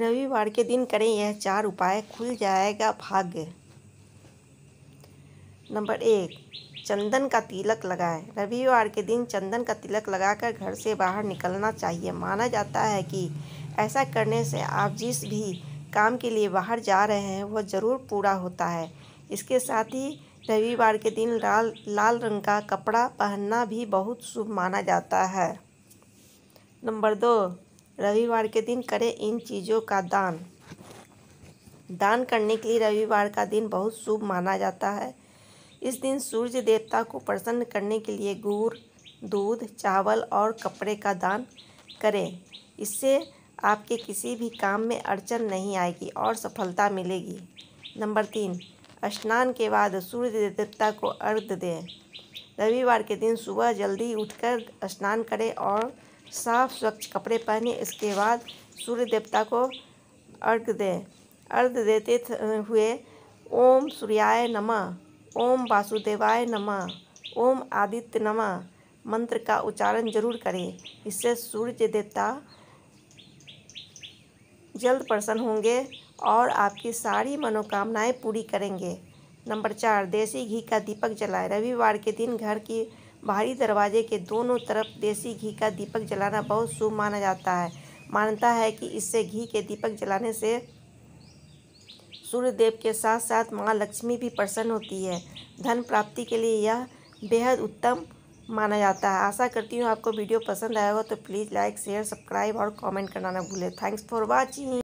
रविवार के दिन करें यह चार उपाय खुल जाएगा भाग्य नंबर एक चंदन का तिलक लगाएं रविवार के दिन चंदन का तिलक लगाकर घर से बाहर निकलना चाहिए माना जाता है कि ऐसा करने से आप जिस भी काम के लिए बाहर जा रहे हैं वह ज़रूर पूरा होता है इसके साथ ही रविवार के दिन लाल लाल रंग का कपड़ा पहनना भी बहुत शुभ माना जाता है नंबर दो रविवार के दिन करें इन चीज़ों का दान दान करने के लिए रविवार का दिन बहुत शुभ माना जाता है इस दिन सूर्य देवता को प्रसन्न करने के लिए गुड़ दूध चावल और कपड़े का दान करें इससे आपके किसी भी काम में अड़चन नहीं आएगी और सफलता मिलेगी नंबर तीन स्नान के बाद सूर्य देवता को अर्घ दें रविवार के दिन सुबह जल्दी उठकर स्नान करें और साफ स्वच्छ कपड़े पहने इसके बाद सूर्य देवता को अर्घ दें अर्घ देते हुए ओम सूर्याय नमः ओम वासुदेवाय नमः ओम आदित्य नमः मंत्र का उच्चारण जरूर करें इससे सूर्य देवता जल्द प्रसन्न होंगे और आपकी सारी मनोकामनाएं पूरी करेंगे नंबर चार देसी घी का दीपक जलाएं रविवार के दिन घर की बाहरी दरवाजे के दोनों तरफ देसी घी का दीपक जलाना बहुत शुभ माना जाता है मान्यता है कि इससे घी के दीपक जलाने से सूर्यदेव के साथ साथ माँ लक्ष्मी भी प्रसन्न होती है धन प्राप्ति के लिए यह बेहद उत्तम माना जाता है आशा करती हूँ आपको वीडियो पसंद आया हो तो प्लीज़ लाइक शेयर सब्सक्राइब और कमेंट करना ना भूलें थैंक्स फॉर वॉचिंग